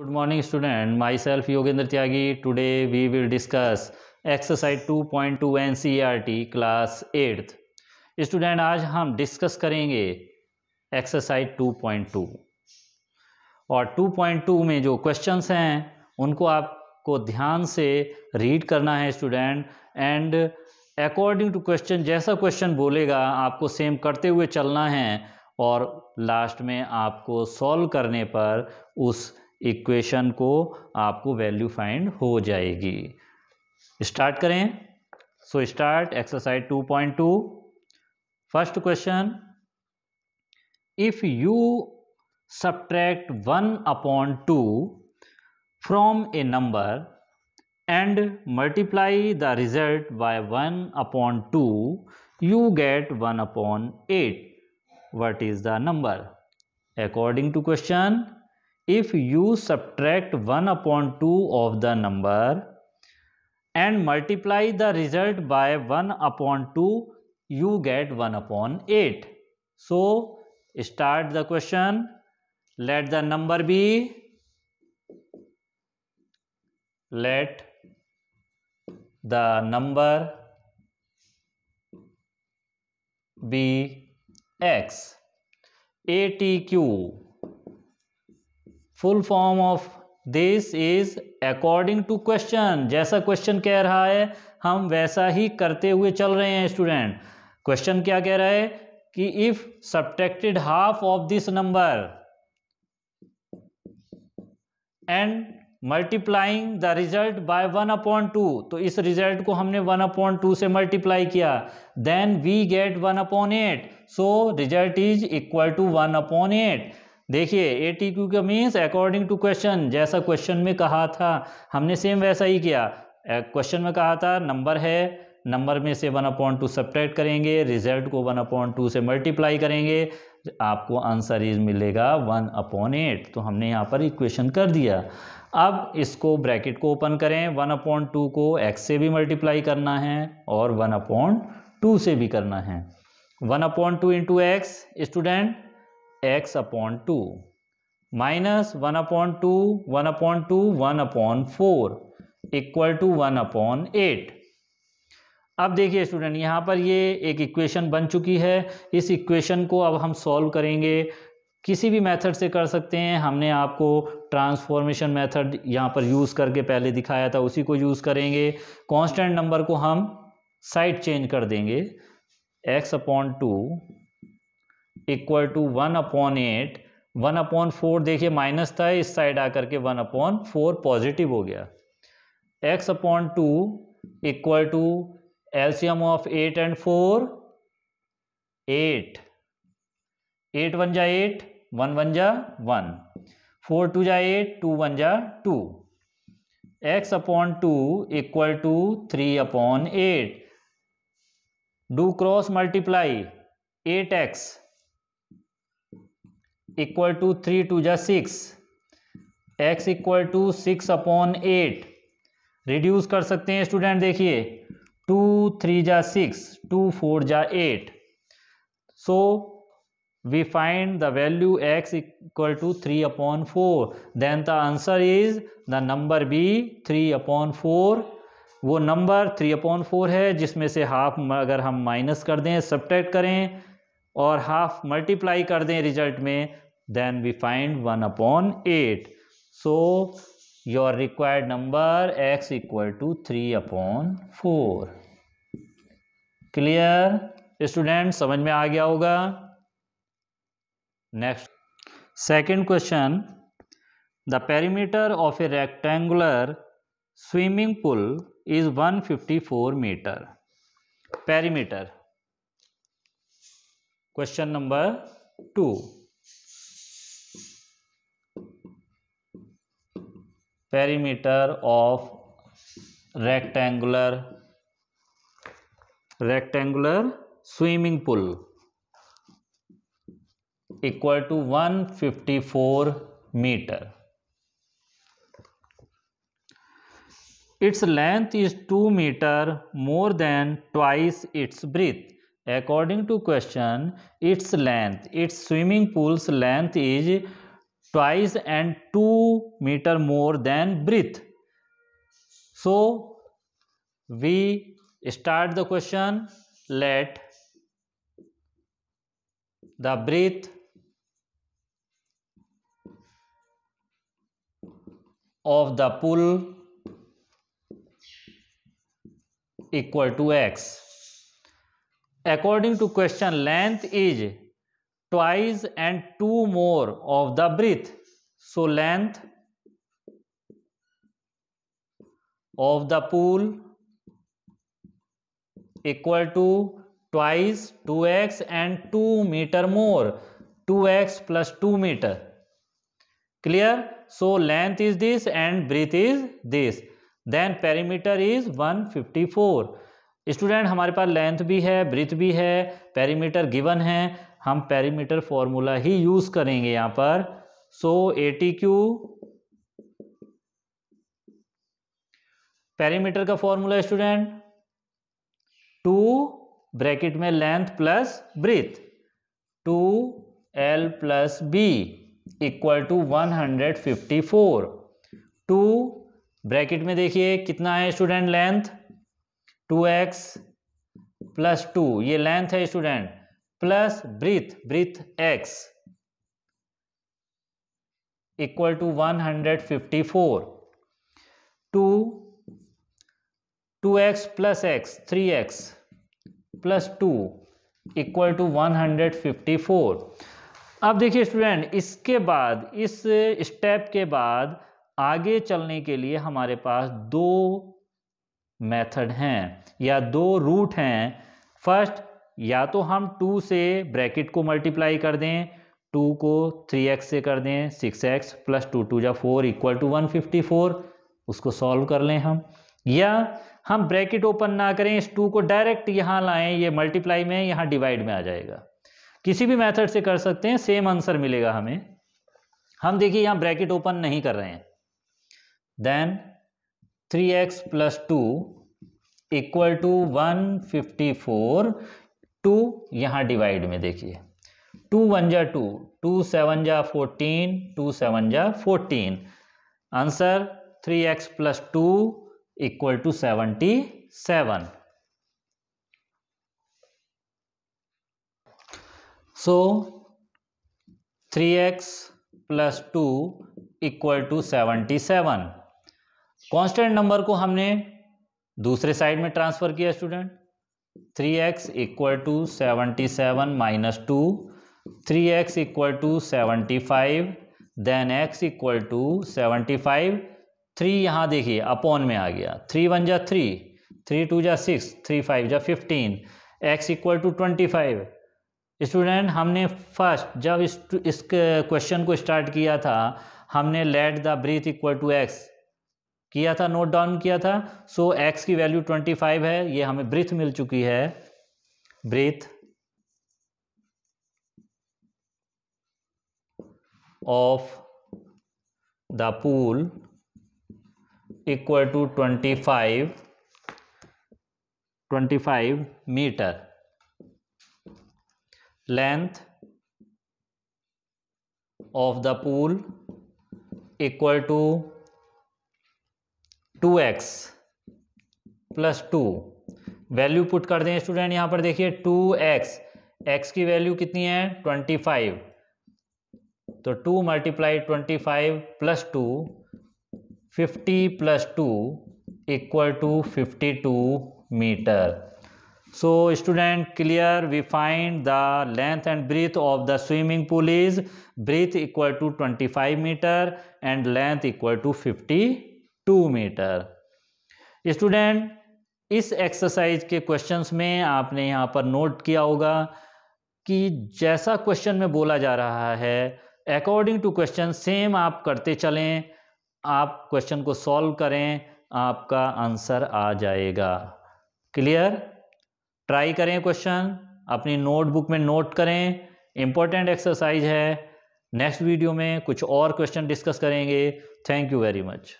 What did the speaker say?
Good morning student my self Yogendra Tyagi today we will discuss exercise 2.2 point two N C R T class eighth student आज हम discuss करेंगे exercise 2.2 और 2.2 में जो question हैं उनको आपको ध्यान से रीड करना है student and according to question जैसा क्वेश्चन बोलेगा आपको सेम करते हुए चलना है और लास्ट में आपको सॉल्व करने पर उस इक्वेशन को आपको वैल्यू फाइंड हो जाएगी स्टार्ट करें so start exercise 2.2 first question if you subtract one upon two from a number and multiply the result by one upon two you get one upon eight what is the number according to question if you subtract 1 upon 2 of the number and multiply the result by 1 upon 2 you get 1 upon 8 so start the question let the number be let the number be x atq full form of this is according to question जैसा question कह रहा है हम वैसा ही करते हुए चल रहे हैं स्टूडेंट क्वेश्चन क्या कह रहा है कि if subtracted half of this number and multiplying the result by one upon two तो इस रिजल्ट को हमने वन अपॉइंट टू से मल्टीप्लाई किया then we get one upon eight so result is equal to one upon eight देखिए A T Q का means according to question जैसा question में कहा था हमने सेम वैसा ही किया क्वेश्चन में कहा था नंबर है नंबर में से वन अपॉइंट टू सब्ट्रैक्ट करेंगे रिजल्ट को वन अपॉइंट टू से मल्टीप्लाई करेंगे आपको आंसर इज मिलेगा वन अपॉन एट तो हमने यहाँ पर इक्वेशन कर दिया अब इसको ब्रैकेट को ओपन करें वन अपॉन टू को एक्स से भी मल्टीप्लाई करना है और वन अपॉन टू से भी करना है one upon two into X student X upon two minus one upon two one upon two one upon four equal to one upon eight अब देखिए स्टूडेंट यहाँ पर ये एक इक्वेशन बन चुकी है इस इक्वेशन को अब हम सॉल्व करेंगे किसी भी मेथड से कर सकते हैं हमने आपको ट्रांसफॉर्मेशन मेथड यहाँ पर यूज़ करके पहले दिखाया था उसी को यूज़ करेंगे कांस्टेंट नंबर को हम साइड चेंज कर देंगे X upon two equal to one upon eight one upon four देखिए माइनस था इस साइड आकर के वन अपॉन फोर पॉजिटिव हो गया X upon two equal to LCM of eight and four eight eight one जा एट वन वन जा one four two जा एट टू वन जा two X upon two equal to three upon eight do cross multiply eight X equal to three two जा six X equal to six upon eight reduce कर सकते हैं student देखिए two three जा six two four जा eight so we find the value X equal to three upon four then the answer is the number be three upon four वो number three upon four है जिसमें से half अगर हम minus कर दें subtract करें और हाफ मल्टीप्लाई कर दें रिजल्ट में then we find 1 upon 8 so your required number x equal to 3 upon 4 clear student समझ में आ गया होगा next second question the perimeter of a rectangular swimming pool is 154 meter perimeter question number two perimeter of rectangular rectangular swimming pool equal to 154 meter its length is 2 meter more than twice its breadth according to question its length its swimming pool's length is twice and 2 meter more than breadth. So, we start the question let the breadth of the pool equal to x according to question length is twice and two more of the breath so length of the pool equal to twice 2x and 2 meter more 2x plus 2 meter clear so length is this and breadth is this then perimeter is 154 student हमारे पास length भी है breadth भी है perimeter given है हम perimeter formula ही use करेंगे यहां पर so A T Q perimeter का फॉर्मूला स्टूडेंट टू ब्रैकेट में length plus breadth two L plus B equal to one hundred fifty four two bracket में देखिए कितना है student length two X plus two ये लेंथ है student plus breadth breadth X equal to one hundred fifty four two two X plus X three X plus two equal to one hundred fifty four अब देखिए student इसके बाद इस step के बाद आगे चलने के लिए हमारे पास दो मेथड हैं या दो रूट हैं फर्स्ट या तो हम टू से ब्रैकेट को मल्टीप्लाई कर दें टू को थ्री एक्स से कर दें six X plus two two या four equal to one fifty four उसको सॉल्व कर लें हम या हम ब्रैकेट ओपन ना करें इस टू को डायरेक्ट यहाँ लाएं ये मल्टीप्लाई में यहाँ डिवाइड में आ जाएगा किसी भी मेथड से कर सकते हैं सेम आंसर मिलेगा हमें हम देखिए यहाँ ब्रैकेट ओपन नहीं कर रहे हैं then three X plus two equal to one fifty four two यहाँ डिवाइड में देखिए टू वन जा टू टू सेवन जा फोर्टीन टू सेवन जा fourteen answer three X plus two equal to seventy seven so three X plus two equal to seventy seven constant number को हमने दूसरे side में transfer किया student three X equal to seventy seven minus two three X equal to seventy five then X equal to seventy five three यहाँ देखिए upon में आ गया थ्री वन जा थ्री थ्री टू जा सिक्स थ्री फाइव जा fifteen X equal to twenty five student हमने first जब इस क्वेश्चन को स्टार्ट किया था हमने let the breadth equal to X किया था नोट डाउन किया था सो so, एक्स की वैल्यू ट्वेंटी फाइव है ये हमें ब्रिथ मिल चुकी है breadth of the pool equal to twenty five twenty five meter length of the pool equal to two X plus two value put कर दें स्टूडेंट यहाँ पर देखिए टू एक्स एक्स की वैल्यू कितनी है ट्वेंटी फाइव तो two multiply twenty five plus two fifty plus two equal to fifty two meter so student clear we find the length and breadth of the swimming pool is breadth equal to twenty five meter and length equal to fifty two meter student इस exercise के questions में आपने यहाँ पर note किया होगा कि जैसा क्वेश्चन में बोला जा रहा है अकॉर्डिंग टू क्वेश्चन सेम आप करते चलें आप क्वेश्चन को सॉल्व करें आपका आंसर आ जाएगा क्लियर ट्राई करें क्वेश्चन अपनी नोटबुक में नोट करें इंपॉर्टेंट एक्सरसाइज है नेक्स्ट वीडियो में कुछ और क्वेश्चन डिस्कस करेंगे थैंक यू वेरी मच